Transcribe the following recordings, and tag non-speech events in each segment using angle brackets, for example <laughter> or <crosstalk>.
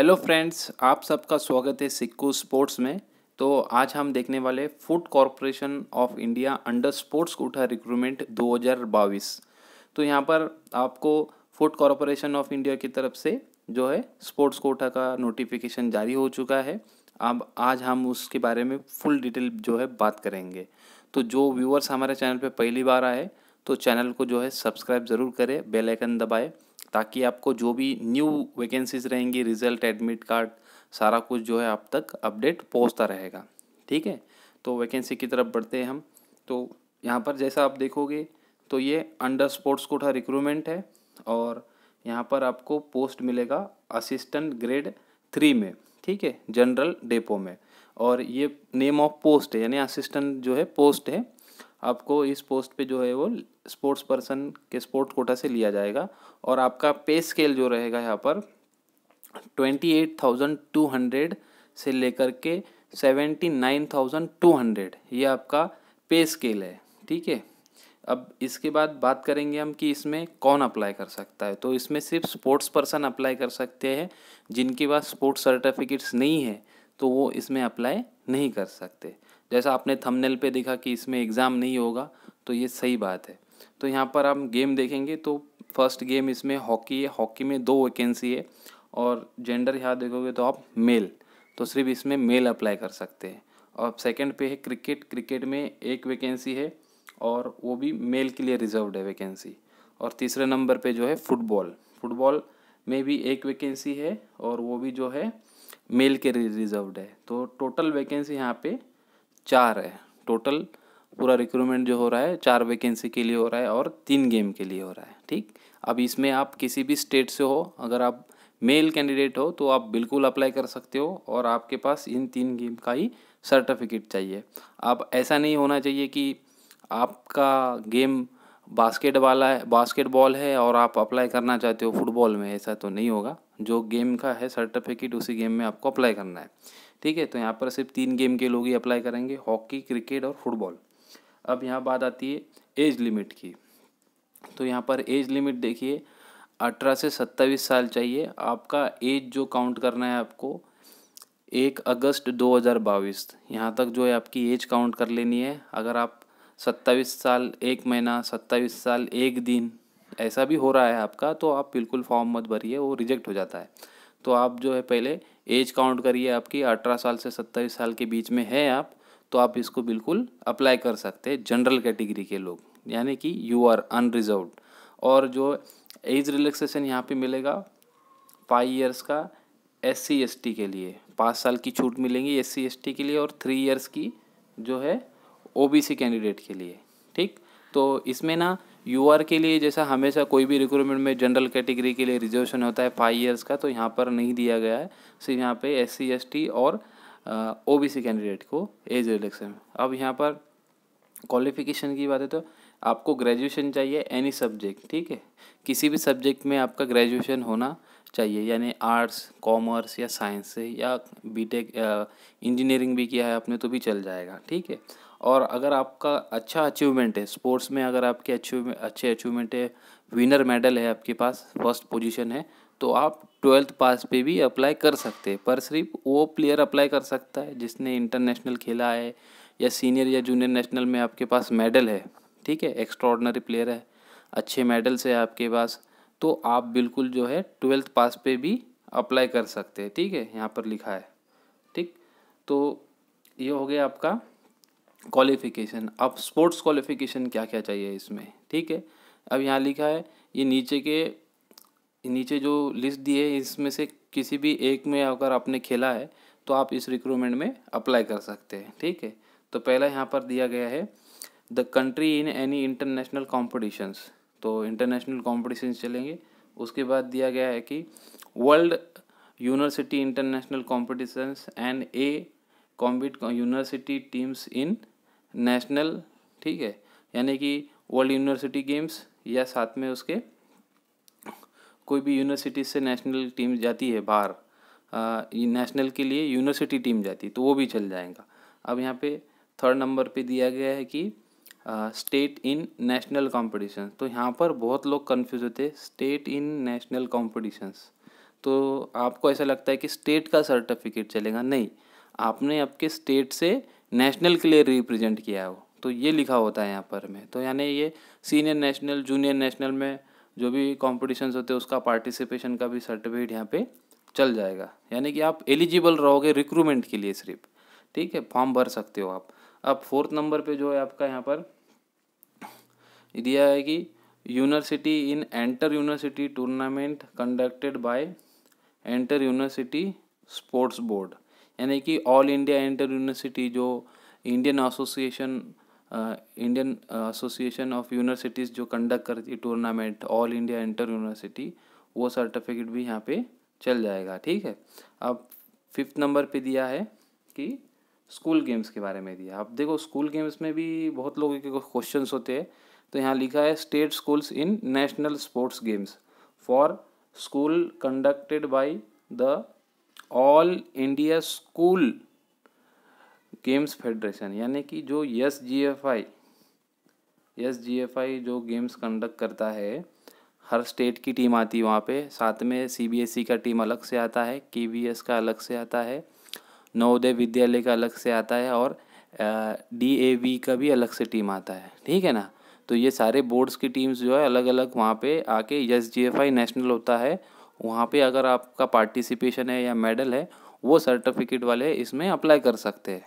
hello friends आप सबका स्वागत है सिक्कू स्पोर्ट्स में तो आज हम देखने वाले Food Corporation of India under sports quota recruitment 2022 तो यहाँ पर आपको फूड कॉरपोरेशन ऑफ इंडिया की तरफ से जो है स्पोर्ट्स कोठा का नोटिफिकेशन जारी हो चुका है अब आज हम उसके बारे में फुल डिटेल जो है बात करेंगे तो जो व्यूअर्स हमारे चैनल पर पहली बार आए तो चैनल को जो है सब्सक्राइब ज़रूर करें बेलाइकन दबाएँ ताकि आपको जो भी न्यू वैकेंसीज रहेंगी रिजल्ट एडमिट कार्ड सारा कुछ जो है आप तक अपडेट पहुंचता रहेगा ठीक है तो वैकेंसी की तरफ बढ़ते हैं हम तो यहाँ पर जैसा आप देखोगे तो ये अंडर स्पोर्ट्स कोठा रिक्रूटमेंट है और यहाँ पर आपको पोस्ट मिलेगा असिस्टेंट ग्रेड थ्री में ठीक है जनरल डेपो में और ये नेम ऑफ पोस्ट है यानी असिस्टेंट जो है पोस्ट है आपको इस पोस्ट पे जो है वो स्पोर्ट्स पर्सन के स्पोर्ट्स कोटा से लिया जाएगा और आपका पे स्केल जो रहेगा यहाँ पर twenty eight thousand two hundred से लेकर के seventy nine thousand two hundred ये आपका पे स्केल है ठीक है अब इसके बाद बात करेंगे हम कि इसमें कौन अप्लाई कर सकता है तो इसमें सिर्फ स्पोर्ट्स पर्सन अप्लाई कर सकते हैं जिनके पास स्पोर्ट्स सर्टिफिकेट्स नहीं है तो वो इसमें अप्लाई नहीं कर सकते जैसा आपने थंबनेल पे देखा कि इसमें एग्ज़ाम नहीं होगा तो ये सही बात है तो यहाँ पर हम गेम देखेंगे तो फर्स्ट गेम इसमें हॉकी है हॉकी में दो वैकेंसी है और जेंडर यहाँ देखोगे तो आप मेल तो सिर्फ इसमें मेल अप्लाई कर सकते हैं और सेकंड पे है क्रिकेट क्रिकेट में एक वैकेंसी है और वो भी मेल के लिए रिजर्व है वैकेंसी और तीसरे नंबर पे जो है फुटबॉल फुटबॉल में भी एक वैकेंसी है और वो भी जो है मेल के रिज़र्व है तो टोटल वैकेंसी यहाँ पे चार है टोटल पूरा रिक्रूटमेंट जो हो रहा है चार वैकेंसी के लिए हो रहा है और तीन गेम के लिए हो रहा है ठीक अब इसमें आप किसी भी स्टेट से हो अगर आप मेल कैंडिडेट हो तो आप बिल्कुल अप्लाई कर सकते हो और आपके पास इन तीन गेम का ही सर्टिफिकेट चाहिए आप ऐसा नहीं होना चाहिए कि आपका गेम बास्केट वाला है बास्केटबॉल है और आप अप्लाई करना चाहते हो फुटबॉल में ऐसा तो नहीं होगा जो गेम का है सर्टिफिकेट उसी गेम में आपको अप्लाई करना है ठीक है तो यहाँ पर सिर्फ तीन गेम के लोग ही अप्लाई करेंगे हॉकी क्रिकेट और फुटबॉल अब यहाँ बात आती है एज लिमिट की तो यहाँ पर एज लिमिट देखिए अठारह से सत्ताईस साल चाहिए आपका एज जो काउंट करना है आपको एक अगस्त दो हज़ार बाईस यहाँ तक जो है आपकी एज काउंट कर लेनी है अगर आप सत्ताईस साल एक महीना सत्ताईस साल एक दिन ऐसा भी हो रहा है आपका तो आप बिल्कुल फॉर्म मत भरिए वो रिजेक्ट हो जाता है तो आप जो है पहले एज काउंट करिए आपकी अठारह साल से सत्ताईस साल के बीच में है आप तो आप इसको बिल्कुल अप्लाई कर सकते हैं जनरल कैटेगरी के लोग यानी कि यू आर अनरिजर्व और जो एज रिलैक्सेशन यहाँ पे मिलेगा फाइव इयर्स का एस सी एस टी के लिए पाँच साल की छूट मिलेंगी एस सी एस टी के लिए और थ्री इयर्स की जो है ओ बी सी कैंडिडेट के लिए ठीक तो इसमें ना यूआर के लिए जैसा हमेशा कोई भी रिक्रूटमेंट में जनरल कैटेगरी के लिए रिजर्वेशन होता है फाइव ईयर्स का तो यहाँ पर नहीं दिया गया है सिर्फ यहाँ पे एस सी और ओ बी सी कैंडिडेट को एज रिलेक्शन अब यहाँ पर क्वालिफिकेशन की बात है तो आपको ग्रेजुएशन चाहिए एनी सब्जेक्ट ठीक है किसी भी सब्जेक्ट में आपका ग्रेजुएशन होना चाहिए यानी आर्ट्स कॉमर्स या साइंस से या बीटेक इंजीनियरिंग भी किया है आपने तो भी चल जाएगा ठीक है और अगर आपका अच्छा अचीवमेंट है स्पोर्ट्स में अगर आपके अचीव अच्छे अचीवमेंट है विनर मेडल है आपके पास फर्स्ट पोजीशन है तो आप ट्वेल्थ पास पे भी अप्लाई कर सकते हैं पर सिर्फ वो प्लेयर अप्लाई कर सकता है जिसने इंटरनेशनल खेला है या सीनियर या जूनियर नेशनल में आपके पास मेडल है ठीक है एक्स्ट्रॉडनरी प्लेयर है अच्छे मेडल्स है आपके पास तो आप बिल्कुल जो है ट्वेल्थ पास पे भी अप्लाई कर सकते हैं ठीक है यहाँ पर लिखा है ठीक तो ये हो गया आपका क्वालिफिकेशन अब स्पोर्ट्स क्वालिफिकेशन क्या क्या चाहिए इसमें ठीक है अब यहाँ लिखा है ये नीचे के नीचे जो लिस्ट दी है इसमें से किसी भी एक में अगर आपने खेला है तो आप इस रिक्रूटमेंट में अप्लाई कर सकते हैं ठीक है तो पहला यहाँ पर दिया गया है the country in any international competitions तो इंटरनेशनल कॉम्पिटिशन्स चलेंगे उसके बाद दिया गया है कि world university international competitions and a combined university teams in national ठीक है यानी कि वर्ल्ड यूनिवर्सिटी गेम्स या साथ में उसके कोई भी यूनिवर्सिटी से नेशनल टीम जाती है बाहर नेशनल के लिए यूनिवर्सिटी टीम जाती है तो वो भी चल जाएगा अब यहाँ पे थर्ड नंबर पे दिया गया है कि स्टेट इन नेशनल कॉम्पिटिशन तो यहाँ पर बहुत लोग कन्फ्यूज होते स्टेट इन नेशनल कॉम्पिटिशन्स तो आपको ऐसा लगता है कि स्टेट का सर्टिफिकेट चलेगा नहीं आपने आपके स्टेट से नेशनल के लिए रिप्रेजेंट किया हो तो ये लिखा होता है यहाँ पर में तो यानी ये सीनियर नेशनल जूनियर नेशनल में जो भी कॉम्पिटिशन्स होते हैं उसका पार्टिसिपेशन का भी सर्टिफिकेट यहाँ पे चल जाएगा यानी कि आप एलिजिबल रहोगे रिक्रूटमेंट के लिए सिर्फ ठीक है फॉर्म भर सकते हो आप अब फोर्थ नंबर पे जो है आपका यहाँ पर दिया है कि university in inter university tournament conducted by inter university sports board यानी कि ऑल इंडिया इंटर यूनिवर्सिटी जो Indian association Indian association of universities जो कंडक्ट करती है tournament all India inter university वो सर्टिफिकेट भी यहाँ पे चल जाएगा ठीक है अब फिफ्थ नंबर पे दिया है कि स्कूल गेम्स के बारे में दिया अब देखो स्कूल गेम्स में भी बहुत लोगों के क्वेश्चन होते हैं तो यहाँ लिखा है state schools in national sports games for school conducted by the All India School Games Federation यानी कि जो S G F I S G F I जो गेम्स कंडक्ट करता है हर स्टेट की टीम आती है वहाँ पे साथ में सी बी एस ई का टीम अलग से आता है के वी एस का अलग से आता है नवोदय विद्यालय का अलग से आता है और डी ए वी का भी अलग से टीम आता है ठीक है ना तो ये सारे बोर्ड्स की टीम्स जो है अलग अलग वहाँ पे आके S G F I national होता है वहाँ पे अगर आपका पार्टिसिपेशन है या मेडल है वो सर्टिफिकेट वाले इसमें अप्लाई कर सकते हैं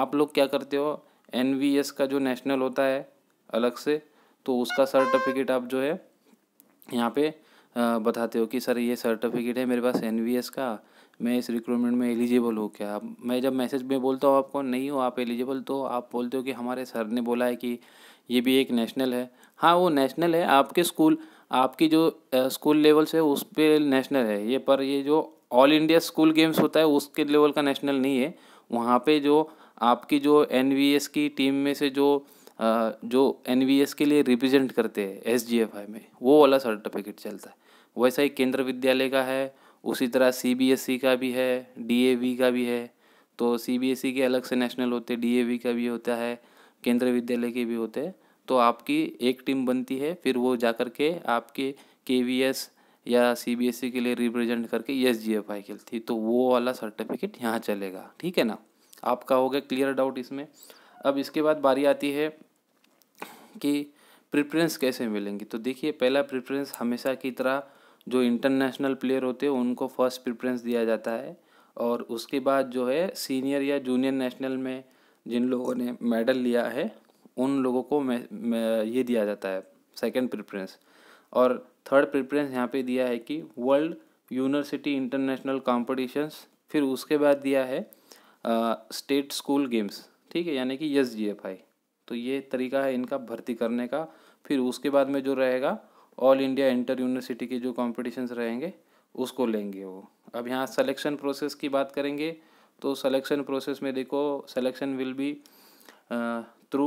आप लोग क्या करते हो एन का जो नेशनल होता है अलग से तो उसका सर्टिफिकेट आप जो है यहाँ पे बताते हो कि सर ये सर्टिफिकेट है मेरे पास एन का मैं इस रिक्रूटमेंट में एलिजिबल हूँ क्या आप मैं जब मैसेज में बोलता हूँ आपको नहीं हो आप एलिजिबल तो आप बोलते हो कि हमारे सर ने बोला है कि ये भी एक नेशनल है हाँ वो नेशनल है आपके स्कूल आपकी जो स्कूल लेवल से उस पर नेशनल है ये पर ये जो ऑल इंडिया स्कूल गेम्स होता है उसके लेवल का नेशनल नहीं है वहाँ पे जो आपकी जो एन की टीम में से जो जो एन के लिए रिप्रेजेंट करते हैं एस में वो वाला सर्टिफिकेट चलता है वैसा ही केंद्र विद्यालय का है उसी तरह सी e का भी है डी का भी है तो सी e के अलग से नेशनल होते डी का भी होता है केंद्रीय विद्यालय के भी होते हैं तो आपकी एक टीम बनती है फिर वो जा कर के आपके के वी एस या सी बी एस ई के लिए रिप्रेजेंट करके एस जी एफ आई खेलती तो वो वाला सर्टिफिकेट यहाँ चलेगा ठीक है ना आपका हो गया क्लियर डाउट इसमें अब इसके बाद बारी आती है कि प्रिफ्रेंस कैसे मिलेंगी तो देखिए पहला प्रिफ्रेंस हमेशा की तरह जो इंटरनेशनल प्लेयर होते हैं उनको फर्स्ट प्रिफ्रेंस दिया जाता है और उसके बाद जो है सीनियर या जूनियर नेशनल में जिन लोगों ने मेडल लिया है उन लोगों को में, में ये दिया जाता है सेकेंड प्रेफरेंस और थर्ड प्रेफरेंस यहाँ पे दिया है कि वर्ल्ड यूनिवर्सिटी इंटरनेशनल कॉम्पिटिशन्स फिर उसके बाद दिया है स्टेट स्कूल गेम्स ठीक है यानी कि यस जी एफ आई तो ये तरीका है इनका भर्ती करने का फिर उसके बाद में जो रहेगा ऑल इंडिया इंटर यूनिवर्सिटी के जो कॉम्पिटिशन्स रहेंगे उसको लेंगे वो अब यहाँ सलेक्शन प्रोसेस की बात करेंगे तो सलेक्शन प्रोसेस में देखो selection will be through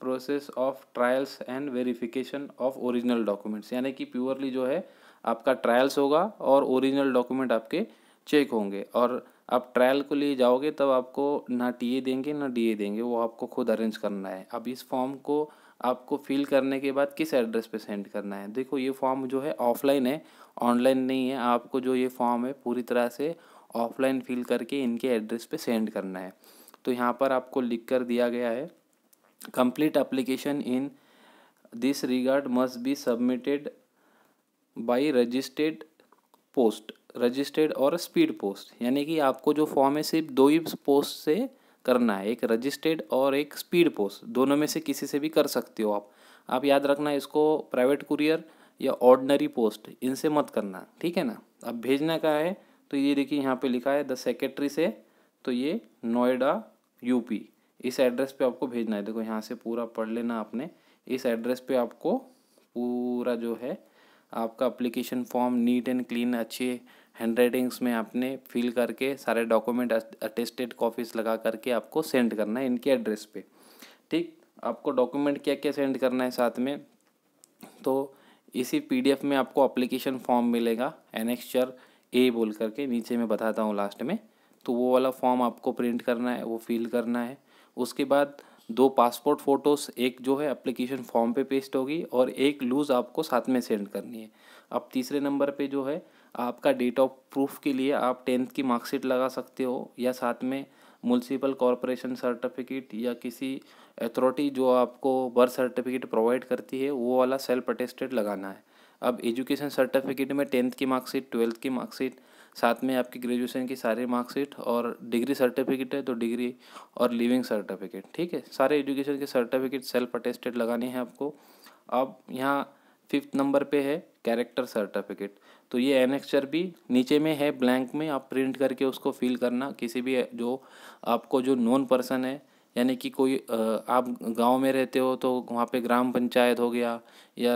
process of trials and verification of original documents यानी कि प्योरली जो है आपका ट्रायल्स होगा और ओरिजिनल डॉक्यूमेंट आपके चेक होंगे और आप ट्रायल को लिए जाओगे तब आपको ना टीए देंगे ना डीए देंगे वो आपको खुद अरेंज करना है अब इस फॉर्म को आपको फिल करने के बाद किस एड्रेस पे सेंड करना है देखो ये फॉर्म जो है ऑफलाइन है ऑनलाइन नहीं है आपको जो ये फॉर्म है पूरी तरह से ऑफलाइन फिल करके इनके एड्रेस पे सेंड करना है तो यहाँ पर आपको लिख कर दिया गया है complete application in this regard must be submitted by registered post registered और speed post यानी कि आपको जो फॉर्म है सिर्फ दो ही पोस्ट से करना है एक रजिस्टर्ड और एक स्पीड पोस्ट दोनों में से किसी से भी कर सकते हो आप आप याद रखना इसको प्राइवेट कुरियर या ऑर्डनरी पोस्ट इनसे मत करना ठीक है ना अब भेजना का है तो ये देखिए यहाँ पे लिखा है द सेक्रेटरी से तो ये नोएडा यूपी इस एड्रेस पे आपको भेजना है देखो यहाँ से पूरा पढ़ लेना आपने इस एड्रेस पे आपको पूरा जो है आपका application form neat and clean अच्छे हैंड राइटिंग्स में आपने फिल करके सारे डॉक्यूमेंट अटेस्टेड कॉपीज लगा करके आपको सेंड करना है इनके एड्रेस पे ठीक आपको डॉक्यूमेंट क्या क्या सेंड करना है साथ में तो इसी पीडीएफ में आपको अप्लीकेशन फॉर्म मिलेगा एनेक्चर ए बोल करके नीचे मैं बताता हूँ लास्ट में तो वो वाला फॉर्म आपको प्रिंट करना है वो फिल करना है उसके बाद दो पासपोर्ट फ़ोटोज़ एक जो है एप्लीकेशन फॉर्म पे पेस्ट होगी और एक लूज़ आपको साथ में सेंड करनी है अब तीसरे नंबर पे जो है आपका डेट ऑफ प्रूफ के लिए आप टेंथ की मार्कशीट लगा सकते हो या साथ में म्यूनसिपल कॉरपोरेशन सर्टिफिकेट या किसी अथॉरिटी जो आपको बर्थ सर्टिफिकेट प्रोवाइड करती है वो वाला सेल्फ अटेस्टेड लगाना है अब एजुकेशन सर्टिफिकेट में टेंथ की मार्कशीट ट्वेल्थ की मार्कशीट साथ में आपकी ग्रेजुएशन की सारे मार्कशीट और डिग्री सर्टिफिकेट है तो डिग्री और लिविंग सर्टिफिकेट ठीक है सारे एजुकेशन के सर्टिफिकेट सेल्फ अटेस्टेड लगाने हैं आपको अब यहाँ फिफ्थ नंबर पे है कैरेक्टर सर्टिफिकेट तो ये एनेक्चर भी नीचे में है ब्लैंक में आप प्रिंट करके उसको फिल करना किसी भी जो आपको जो नॉन पर्सन है यानी कि कोई आप गांव में रहते हो तो वहाँ पे ग्राम पंचायत हो गया या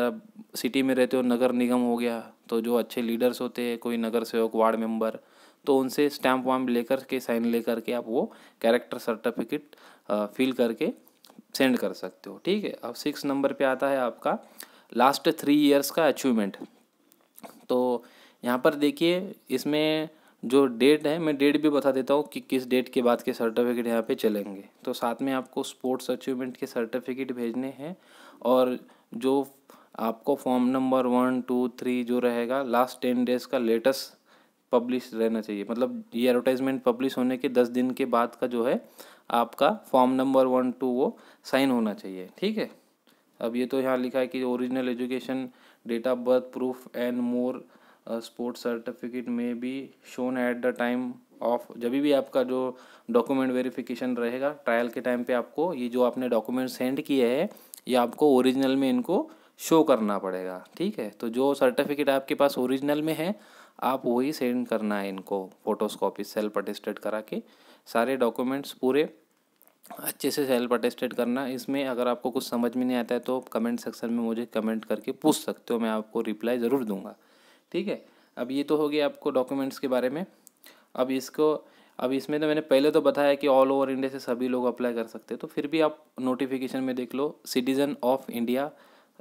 सिटी में रहते हो नगर निगम हो गया तो जो अच्छे लीडर्स होते हैं कोई नगर सेवक वार्ड मेंबर तो उनसे स्टैंप वाम्प लेकर के साइन लेकर के आप वो कैरेक्टर सर्टिफिकेट फिल करके सेंड कर सकते हो ठीक है अब सिक्स नंबर पे आता है आपका लास्ट थ्री इयर्स का अचीवमेंट तो यहाँ पर देखिए इसमें जो डेट है मैं डेट भी बता देता हूँ कि किस डेट के बाद के सर्टिफिकेट यहाँ पे चलेंगे तो साथ में आपको स्पोर्ट्स अचीवमेंट के सर्टिफिकेट भेजने हैं और जो आपको form number one two three जो रहेगा लास्ट टेन डेज का लेटेस्ट पब्लिश रहना चाहिए मतलब ये एडवर्टाइजमेंट पब्लिश होने के दस दिन के बाद का जो है आपका फॉर्म नंबर वन टू वो साइन होना चाहिए ठीक है अब ये तो यहाँ लिखा है कि original education date of birth proof and more sports certificate में be shown at the time of जब भी आपका जो डॉक्यूमेंट वेरिफिकेशन रहेगा ट्रायल के टाइम पे आपको ये जो आपने डॉक्यूमेंट सेंड किए हैं ये आपको ओरिजिनल में इनको शो करना पड़ेगा ठीक है तो जो सर्टिफिकेट आपके पास ओरिजिनल में है आप वही सेंड करना है इनको फोटोस कॉपी सेल्फ अटेस्टेड करा के सारे डॉक्यूमेंट्स पूरे अच्छे से सेल्फ अटेस्टेड करना इसमें अगर आपको कुछ समझ में नहीं आता है तो कमेंट सेक्शन में मुझे कमेंट करके पूछ सकते हो मैं आपको रिप्लाई ज़रूर दूंगा ठीक है अब ये तो हो गया आपको डॉक्यूमेंट्स के बारे में अब इसको अब इसमें तो मैंने पहले तो बताया कि ऑल ओवर इंडिया से सभी लोग अप्लाई कर सकते हैं तो फिर भी आप नोटिफिकेशन में देख लो citizen of India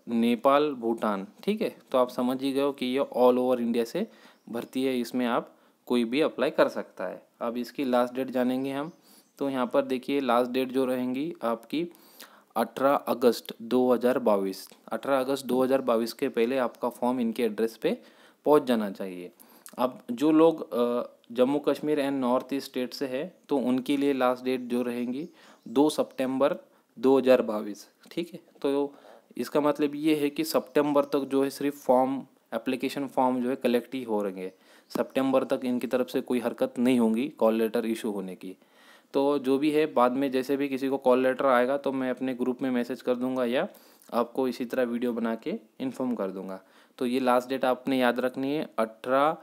Nepal Bhutan ठीक है तो आप समझ ही गए हो कि ये ऑल ओवर इंडिया से भर्ती है इसमें आप कोई भी अप्लाई कर सकता है अब इसकी लास्ट डेट जानेंगे हम तो यहाँ पर देखिए लास्ट डेट जो रहेंगी आपकी अठारह अगस्त बाईस अठारह अगस्त बाईस के पहले आपका फॉर्म इनके एड्रेस पे पहुंच जाना चाहिए अब जो लोग Jammu Kashmir and North East state से है तो उनके लिए लास्ट डेट जो रहेंगी दो सितंबर बाईस ठीक है तो इसका मतलब ये है कि सितंबर तक जो है सिर्फ फॉर्म एप्लीकेशन फॉर्म जो है कलेक्ट ही हो हैं सितंबर तक इनकी तरफ से कोई हरकत नहीं होगी कॉल लेटर इशू होने की तो जो भी है बाद में जैसे भी किसी को कॉल लेटर आएगा तो मैं अपने ग्रुप में मैसेज कर दूंगा या आपको इसी तरह वीडियो बना के इन्फॉर्म कर दूंगा तो ये लास्ट डेट आपने याद रखनी है अठारह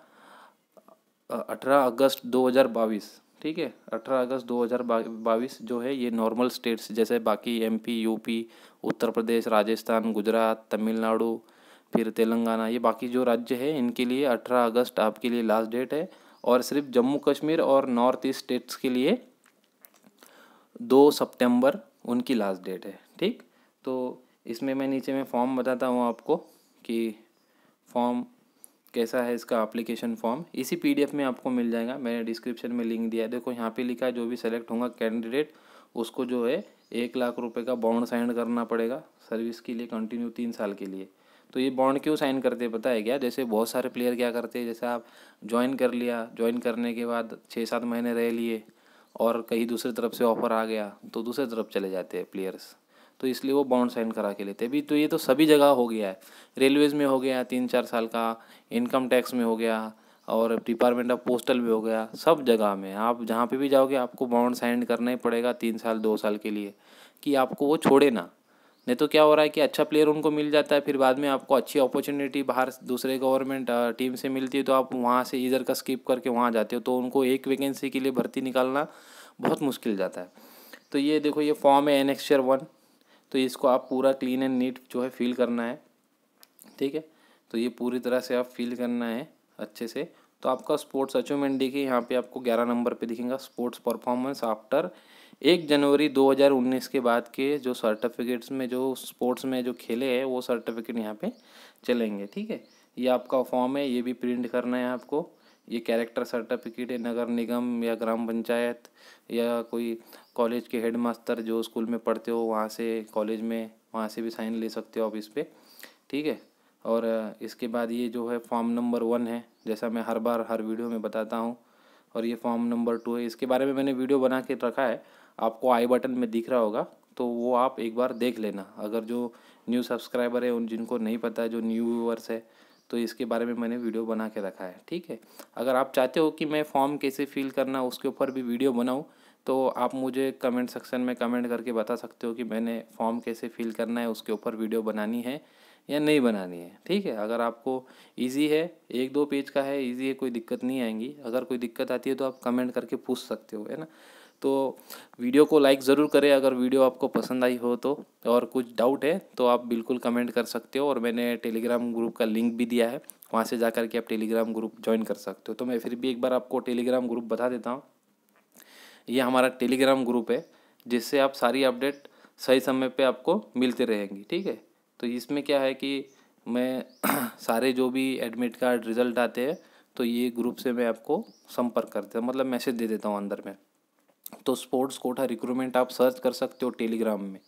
अठारह अगस्त दो हज़ार बाईस ठीक है अठारह अगस्त दो हज़ार बाईस जो है ये नॉर्मल स्टेट्स जैसे बाकी एमपी यूपी उत्तर प्रदेश राजस्थान गुजरात तमिलनाडु फिर तेलंगाना ये बाकी जो राज्य है इनके लिए अठारह अगस्त आपके लिए लास्ट डेट है और सिर्फ जम्मू कश्मीर और नॉर्थ ईस्ट स्टेट्स के लिए दो सितंबर उनकी लास्ट डेट है ठीक तो इसमें मैं नीचे में फॉर्म बताता हूँ आपको कि फॉर्म कैसा है इसका एप्लीकेशन फॉर्म इसी पीडीएफ में आपको मिल जाएगा मैंने डिस्क्रिप्शन में लिंक दिया है देखो यहाँ पे लिखा है जो भी सेलेक्ट होगा कैंडिडेट उसको जो है एक लाख रुपए का बॉन्ड साइन करना पड़ेगा सर्विस के लिए कंटिन्यू तीन साल के लिए तो ये बॉन्ड क्यों साइन करते हैं पता है क्या जैसे बहुत सारे प्लेयर क्या करते हैं जैसे आप ज्वाइन कर लिया ज्वाइन करने के बाद छः सात महीने रह लिए और कहीं दूसरी तरफ से ऑफर आ गया तो दूसरे तरफ चले जाते हैं प्लेयर्स तो इसलिए वो बॉन्ड साइन करा के लेते अभी तो ये तो सभी जगह हो गया है रेलवेज़ में हो गया तीन चार साल का इनकम टैक्स में हो गया और डिपार्टमेंट ऑफ पोस्टल में हो गया सब जगह में आप जहाँ पे भी जाओगे आपको बॉन्ड साइन करना ही पड़ेगा तीन साल दो साल के लिए कि आपको वो छोड़े ना नहीं तो क्या हो रहा है कि अच्छा प्लेयर उनको मिल जाता है फिर बाद में आपको अच्छी अपॉर्चुनिटी बाहर दूसरे गवर्नमेंट टीम से मिलती है तो आप वहाँ से इधर का स्किप करके वहाँ जाते हो तो उनको एक वैकेंसी के लिए भर्ती निकालना बहुत मुश्किल जाता है तो ये देखो ये फॉर्म है एनेक्सचर वन तो इसको आप पूरा क्लीन एंड नीट जो है फील करना है ठीक है तो ये पूरी तरह से आप फील करना है अच्छे से तो आपका स्पोर्ट्स अचीवमेंट देखिए यहाँ पे आपको ग्यारह नंबर पे दिखेगा स्पोर्ट्स परफॉर्मेंस आफ्टर एक जनवरी 2019 के बाद के जो सर्टिफिकेट्स में जो स्पोर्ट्स में जो खेले हैं वो सर्टिफिकेट यहाँ पे चलेंगे ठीक है ये आपका फॉर्म है ये भी प्रिंट करना है आपको ये कैरेक्टर सर्टिफिकेट है नगर निगम या ग्राम पंचायत या कोई कॉलेज के हेड मास्टर जो स्कूल में पढ़ते हो वहाँ से कॉलेज में वहाँ से भी साइन ले सकते हो आप इस पर ठीक है और इसके बाद ये जो है फॉर्म नंबर वन है जैसा मैं हर बार हर वीडियो में बताता हूँ और ये फॉर्म नंबर टू है इसके बारे में मैंने वीडियो बना के रखा है आपको आई बटन में दिख रहा होगा तो वो आप एक बार देख लेना अगर जो न्यू सब्सक्राइबर है उन जिनको नहीं पता जो न्यू व्यूवर्स है तो इसके बारे में मैंने वीडियो बना के रखा है ठीक है अगर आप चाहते हो कि मैं फॉर्म कैसे फिल करना उसके ऊपर भी वीडियो बनाऊँ तो आप मुझे कमेंट सेक्शन में कमेंट करके बता सकते हो कि मैंने फॉर्म कैसे फिल करना है उसके ऊपर वीडियो बनानी है या नहीं बनानी है ठीक है अगर आपको इजी है एक दो पेज का है इजी है कोई दिक्कत नहीं आएंगी अगर कोई दिक्कत आती है तो आप कमेंट करके पूछ सकते हो है ना तो वीडियो को लाइक ज़रूर करें अगर वीडियो आपको पसंद आई हो तो और कुछ डाउट है तो आप बिल्कुल कमेंट कर सकते हो और मैंने टेलीग्राम ग्रुप का लिंक भी दिया है वहाँ से जा के आप टेलीग्राम ग्रुप ज्वाइन कर सकते हो तो मैं फिर भी एक बार आपको टेलीग्राम ग्रुप बता देता हूँ ये हमारा टेलीग्राम ग्रुप है जिससे आप सारी अपडेट सही समय पर आपको मिलते रहेंगी ठीक है तो इसमें क्या है कि मैं <clears throat> सारे जो भी एडमिट कार्ड रिज़ल्ट आते हैं तो ये ग्रुप से मैं आपको संपर्क करता मतलब मैसेज दे देता हूँ अंदर में तो स्पोर्ट्स कोटा रिक्रूटमेंट आप सर्च कर सकते हो टेलीग्राम में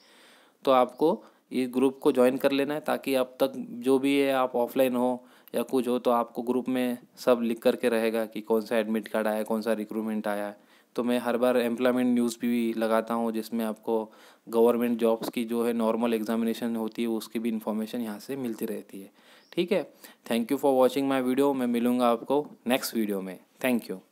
तो आपको ये ग्रुप को ज्वाइन कर लेना है ताकि आप तक जो भी है आप ऑफलाइन हो या कुछ हो तो आपको ग्रुप में सब लिख करके रहेगा कि कौन सा एडमिट कार्ड आया कौन सा रिक्रूटमेंट आया तो मैं हर बार एम्प्लॉयमेंट न्यूज़ भी लगाता हूँ जिसमें आपको गवर्नमेंट जॉब्स की जो है नॉर्मल एग्जामिनेशन होती है उसकी भी इन्फॉर्मेशन यहाँ से मिलती रहती है ठीक है thank you for watching my video मैं मिलूँगा आपको नेक्स्ट वीडियो में थैंक यू